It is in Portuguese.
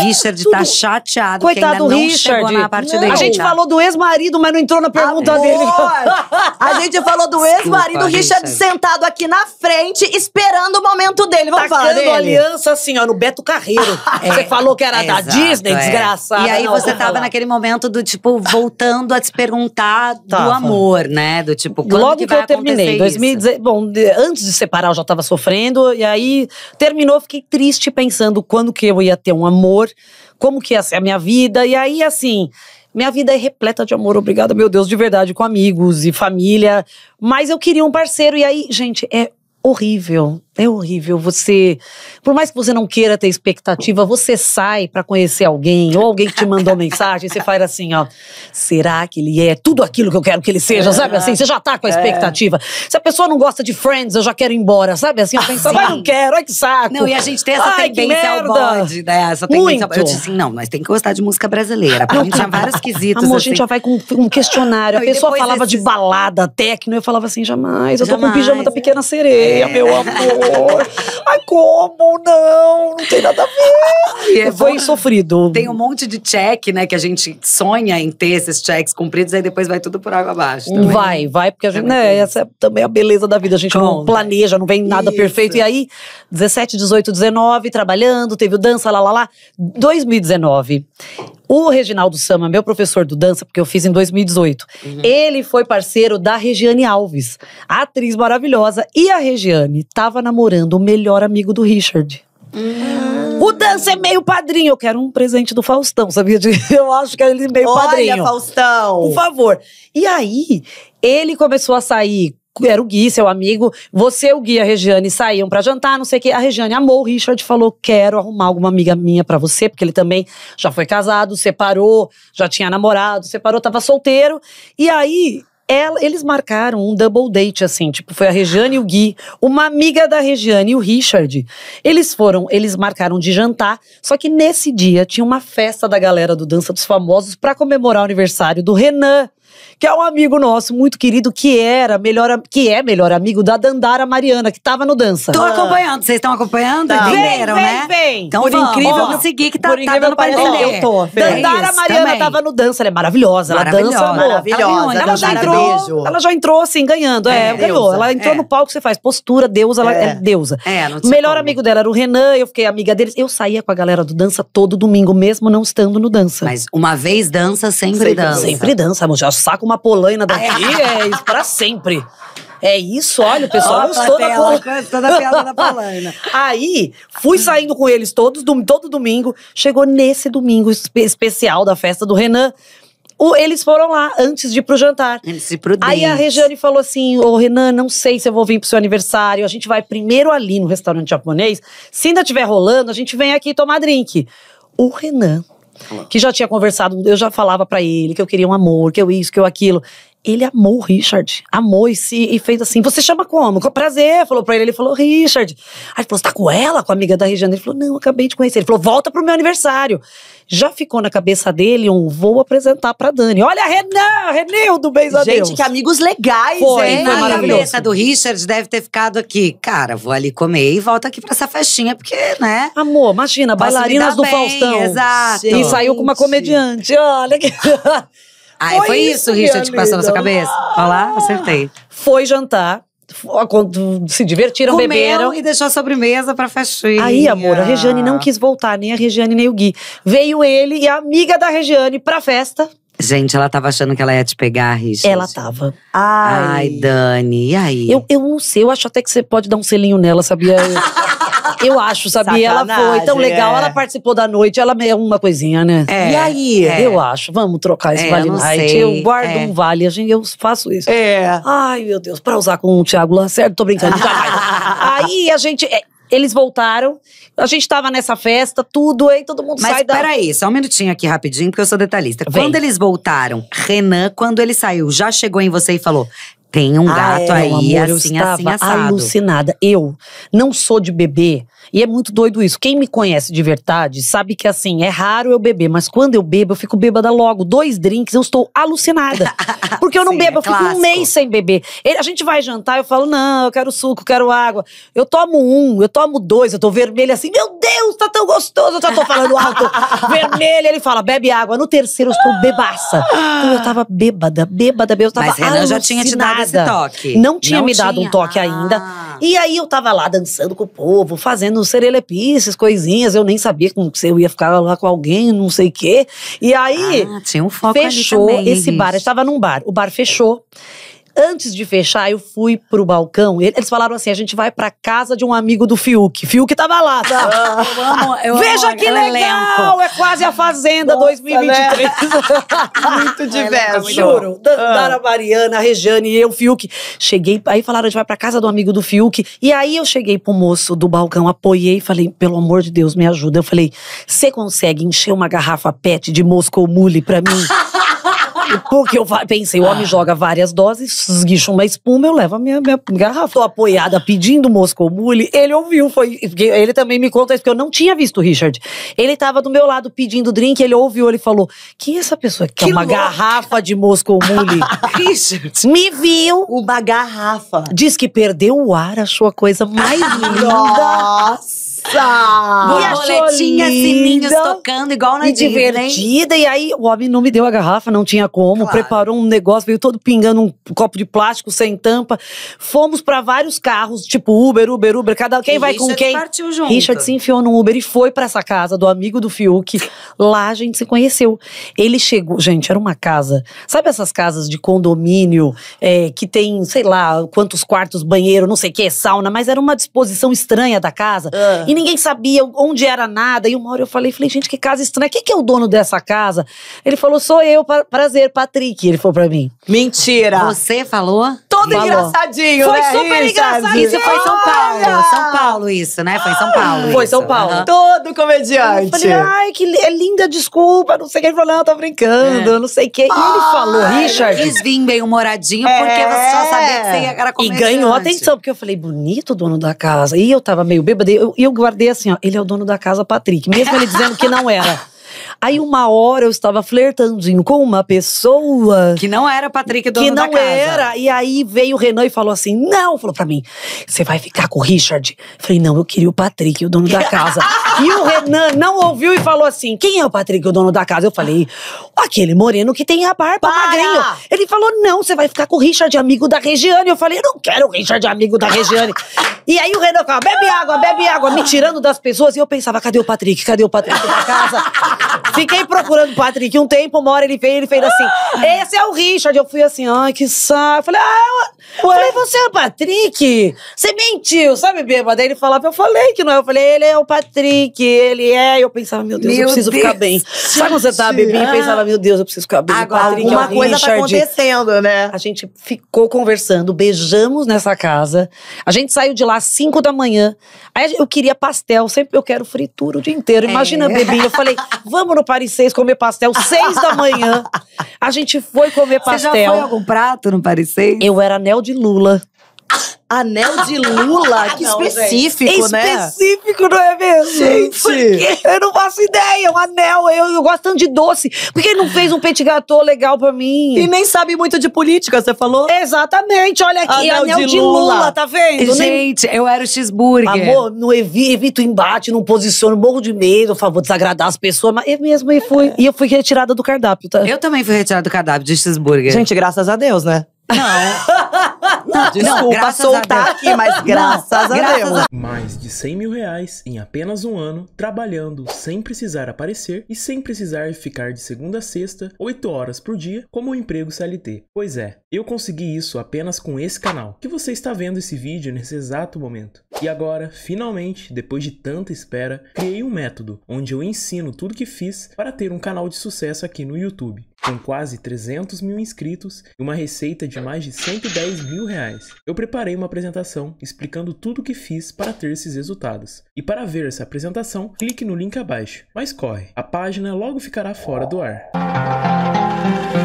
Richard tá Tudo. tá chateado Coitado que ainda não Richard. chegou na parte dele. A gente falou do ex-marido, mas não entrou na pergunta Amor. dele. A gente falou do ex-marido, Richard, sentado aqui na frente, esperando o momento dele. Vamos Tacando falar dele. aliança assim, ó, no Beto Carreiro. É, você falou que era é, da exato, Disney, é. E aí não, você tava falar. naquele momento do tipo, voltando a te perguntar do amor, né? Do tipo, quando Logo que, que eu terminei, 2010, bom, antes de separar eu já tava sofrendo. E aí terminou, fiquei triste pensando quando que eu ia ter um amor amor, como que é a minha vida. E aí, assim, minha vida é repleta de amor, obrigada, meu Deus, de verdade, com amigos e família. Mas eu queria um parceiro. E aí, gente, é horrível. É horrível. Você, por mais que você não queira ter expectativa, você sai para conhecer alguém ou alguém que te mandou mensagem, você faz assim, ó, será que ele é tudo aquilo que eu quero que ele seja, é, sabe assim? Você já tá com a é. expectativa. É. Se a pessoa não gosta de Friends, eu já quero ir embora, sabe assim? Eu penso, ah, mas não quero, ai que saco. Não, e a gente tem essa ai, tendência ao bode, né? Essa tendência Muito. Eu disse assim, não, mas tem que gostar de música brasileira. Pra mim tinha vários quesitos. Amor, assim. a gente já vai com um questionário. Não, a pessoa falava de balada, técnico, eu falava assim, jamais, eu jamais. tô com o pijama da é. pequena sereia, é. meu amor. Ai, como? Não, não tem nada a ver. É Foi bom. sofrido. Tem um monte de check, né, que a gente sonha em ter esses cheques cumpridos, aí depois vai tudo por água abaixo. Também. Vai, vai, porque a é gente, né, essa é também a beleza da vida. A gente Conta. não planeja, não vem nada Isso. perfeito. E aí, 17, 18, 19, trabalhando, teve o dança, lá, lá, lá. 2019. O Reginaldo Sama, meu professor do dança, porque eu fiz em 2018, uhum. ele foi parceiro da Regiane Alves, atriz maravilhosa. E a Regiane estava namorando o melhor amigo do Richard. Uhum. O Dança é meio padrinho. Eu quero um presente do Faustão, sabia? Eu acho que ele é meio Olha, padrinho. Olha, Faustão! Por favor. E aí, ele começou a sair era o Gui, seu amigo, você, o Gui e a Regiane saíam para jantar, não sei o quê. A Regiane amou o Richard e falou: quero arrumar alguma amiga minha para você, porque ele também já foi casado, separou, já tinha namorado, separou, tava solteiro. E aí. Ela, eles marcaram um double date, assim, tipo, foi a Regiane e o Gui, uma amiga da Regiane e o Richard. Eles foram, eles marcaram de jantar, só que nesse dia tinha uma festa da galera do Dança dos Famosos para comemorar o aniversário do Renan que é um amigo nosso muito querido que era melhor que é melhor amigo da Dandara Mariana, que tava no dança. Tô ah. acompanhando, vocês estão acompanhando? Tá. Entenderam, vem, né? vem, né? Vem. Então por vamos, incrível, conseguir seguir que tá, por tá incrível, tá dando pra entender. Eu tô. Dandara é isso, Mariana também. tava no dança, ela é maravilhosa, maravilhosa ela dança, amor. É é maravilhosa, ela, já entrou, beijo. ela já entrou assim ganhando, é, é ganhou. Ela entrou é. no palco, você faz postura, deusa, ela é, é deusa. É, não melhor como. amigo dela era o Renan, eu fiquei amiga deles. Eu saía com a galera do dança todo domingo mesmo não estando no dança. Mas uma vez dança, sempre, sempre dança. Sempre dança, amor saca uma polaina daqui, ah, é? é isso, pra sempre. É isso, olha, o pessoal oh, gostou da polaina. Gostou da da polaina. Aí, fui saindo com eles todos, todo domingo. Chegou nesse domingo especial da festa do Renan. O, eles foram lá antes de ir pro jantar. Eles se prudentes. Aí a Regiane falou assim: Ô Renan, não sei se eu vou vir pro seu aniversário. A gente vai primeiro ali no restaurante japonês. Se ainda tiver rolando, a gente vem aqui tomar drink. O Renan que já tinha conversado, eu já falava para ele que eu queria um amor, que eu isso, que eu aquilo ele amou o Richard. Amou e, se, e fez assim: você chama como? Com prazer. Falou pra ele, ele falou, Richard. Aí ele falou: você tá com ela, com a amiga da Regina? Ele falou: não, acabei de conhecer. Ele falou: volta pro meu aniversário. Já ficou na cabeça dele um vou apresentar pra Dani. Olha, Renan, Renildo, beijo a Deus. Gente, que amigos legais, foi, hein? Foi maravilhoso. A cabeça do Richard deve ter ficado aqui. Cara, vou ali comer e volta aqui pra essa festinha, porque, né? Amor, imagina, bailarinas do bem, Faustão. Exato. E saiu com uma comediante. Olha que. Ah, é, foi, foi isso, isso Richard, que passou na sua cabeça? Olha lá, ah, acertei. Foi jantar. se divertiram, Comeu beberam. e deixou a sobremesa pra festinha. Aí, amor, a Regiane não quis voltar, nem a Regiane, nem o Gui. Veio ele e a amiga da Regiane pra festa. Gente, ela tava achando que ela ia te pegar, Richard. Ela tava. Ai, Ai Dani, e aí? Eu, eu não sei, eu acho até que você pode dar um selinho nela, sabia? Eu acho, sabia? Sacanagem, ela foi tão legal, é. ela participou da noite, ela é uma coisinha, né? É, e aí? É. Eu acho, vamos trocar esse é, Vale Night. Sei. Eu guardo é. um Vale, eu faço isso. É. Ai, meu Deus, pra usar com o Thiago Lacerda, tô brincando, aí a gente. É, eles voltaram, a gente tava nessa festa, tudo, aí todo mundo Mas sai da. Mas peraí, só um minutinho aqui rapidinho, porque eu sou detalhista. Vem. Quando eles voltaram, Renan, quando ele saiu, já chegou em você e falou: tem um ah, gato é, aí, amor, assim, eu assim, estava assim, assado. alucinada. Eu não sou de beber, e é muito doido isso. Quem me conhece de verdade sabe que, assim, é raro eu beber, mas quando eu bebo, eu fico bêbada logo. Dois drinks, eu estou alucinada. Porque eu não Sim, bebo, é eu clássico. fico um mês sem beber. A gente vai jantar, eu falo, não, eu quero suco, eu quero água. Eu tomo um, eu tomo dois, eu tô vermelha assim, meu Deus! Deus, tá tão gostoso. Eu já tô falando alto, vermelho. Ele fala, bebe água. No terceiro, eu estou bebaça. Então eu tava bêbada, bêbada, bêbada. Eu tava Mas Renan alucinada. já tinha te dado esse toque. Não tinha Não me tinha. dado um toque ainda. Ah. E aí eu tava lá dançando com o povo, fazendo serelepices, coisinhas. Eu nem sabia como se eu ia ficar lá com alguém, não sei o quê. E aí ah, tinha um foco fechou também, esse bar. Eu estava num bar. O bar fechou. Antes de fechar, eu fui pro balcão. Eles falaram assim: a gente vai pra casa de um amigo do Fiuk. Fiuk tava lá, tá? Eu amo, eu Veja amo que é legal! Elenco. É quase a Fazenda Nossa, 2023. Né? É muito diverso. Juro. Dandara, ah. Mariana, Rejane e eu, Fiuk. Cheguei, aí falaram: a gente vai pra casa do amigo do Fiuk. E aí eu cheguei pro moço do balcão, apoiei e falei: pelo amor de Deus, me ajuda. Eu falei: você consegue encher uma garrafa PET de Moscou Mule pra mim? Porque eu pensei, o homem ah. joga várias doses, esguicha uma espuma, eu levo a minha, minha garrafa. Tô apoiada pedindo Moscou Mule. Ele ouviu, foi. Ele também me conta isso, porque eu não tinha visto o Richard. Ele tava do meu lado pedindo drink, ele ouviu, ele falou: Quem é essa pessoa que, uma louca. garrafa de Moscou Mule? Richard. Me viu. Uma garrafa. Diz que perdeu o ar, achou a coisa mais linda. Nossa. Nossa! E sininhos assim, tocando, igual na e Hein? E aí, o homem não me deu a garrafa, não tinha como. Claro. Preparou um negócio, veio todo pingando um copo de plástico sem tampa. Fomos para vários carros, tipo Uber, Uber, Uber. Cada quem e vai Richard com quem. Partiu junto. Richard se enfiou no Uber e foi para essa casa do amigo do Fiuk. Lá a gente se conheceu. Ele chegou, gente, era uma casa. Sabe essas casas de condomínio é, que tem, sei lá, quantos quartos, banheiro, não sei o que, sauna, mas era uma disposição estranha da casa. Uh. E ninguém sabia onde era nada. E uma hora eu falei, falei, gente, que casa estranha. Quem que é o dono dessa casa? Ele falou, sou eu, pra, prazer, Patrick. Ele falou pra mim. Mentira! Você falou? Todo falou. engraçadinho, Foi né, super Richard? engraçadinho. Isso foi em São Paulo. São Paulo isso, né? Foi em São Paulo. Foi São Paulo. Uhum. Todo comediante. Eu falei, ai, que lindo linda desculpa, não sei o que. Ele falou, não, tô brincando, é. não sei o que. E ele ah, falou, Richard. Quis vir bem humoradinho, é. porque você só sabia que você era E ganhou atenção, porque eu falei, bonito o dono da casa. E eu tava meio bêbada, e eu, eu guardei assim, ó, ele é o dono da casa, Patrick. Mesmo ele dizendo que não era. Aí uma hora eu estava flertandinho com uma pessoa. Que não era Patrick dono Que não da casa. era. E aí veio o Renan e falou assim: não, falou pra mim, você vai ficar com o Richard? falei, não, eu queria o Patrick, o dono da casa. e o Renan não ouviu e falou assim: quem é o Patrick, o dono da casa? Eu falei, aquele moreno que tem a barba Para! magrinho. Ele falou: não, você vai ficar com o Richard, amigo da Regiane. Eu falei, eu não quero o Richard, amigo da Regiane. e aí o Renan falou bebe água, bebe água, me tirando das pessoas. E eu pensava: cadê o Patrick? Cadê o Patrick da casa? Fiquei procurando o Patrick um tempo, uma hora ele veio, ele fez assim: esse é o Richard. Eu fui assim, ai, que saco. Eu falei, ah, eu... falei, você é o Patrick? Você mentiu, sabe, bêbada? Aí ele falava, eu falei que não é. Eu falei, ele é o Patrick, ele é. E eu pensava, meu Deus, meu eu preciso Deus ficar bem. Sabe quando você tá bebendo Eu pensava, meu Deus, eu preciso ficar bem. Agora, Patrick, é coisa tá Richard. tá acontecendo, né? A gente ficou conversando, beijamos nessa casa. A gente saiu de lá às 5 da manhã. Aí eu queria pastel, sempre eu quero fritura o dia inteiro. Imagina, é. Eu falei, vamos Vamos no Paris 6 comer pastel, seis da manhã. A gente foi comer pastel. Você já foi algum prato no Paris 6? Eu era anel de Lula. Anel de Lula, que não, específico, gente. né? Específico, não é mesmo? Gente! eu não faço ideia, é um anel, eu, eu gosto tanto de doce. Por que não fez um petit gâteau legal pra mim? E nem sabe muito de política, você falou? Exatamente, olha aqui, anel, anel de, de Lula. Lula. tá vendo? Gente, eu era o cheeseburger. Amor, não evi evito embate, não posiciono, morro de medo, eu falo, vou desagradar as pessoas, mas eu mesmo eu fui. E eu fui retirada do cardápio, tá? Eu também fui retirada do cardápio de cheeseburger. Gente, graças a Deus, né? Não. Desculpa não, soltar aqui, mas graças não, a Deus. A... Mais de 100 mil reais em apenas um ano, trabalhando sem precisar aparecer e sem precisar ficar de segunda a sexta, 8 horas por dia, como um emprego CLT. Pois é, eu consegui isso apenas com esse canal, que você está vendo esse vídeo nesse exato momento. E agora, finalmente, depois de tanta espera, criei um método onde eu ensino tudo que fiz para ter um canal de sucesso aqui no YouTube com quase 300 mil inscritos e uma receita de mais de 110 mil reais. Eu preparei uma apresentação explicando tudo o que fiz para ter esses resultados. E para ver essa apresentação, clique no link abaixo. Mas corre, a página logo ficará fora do ar.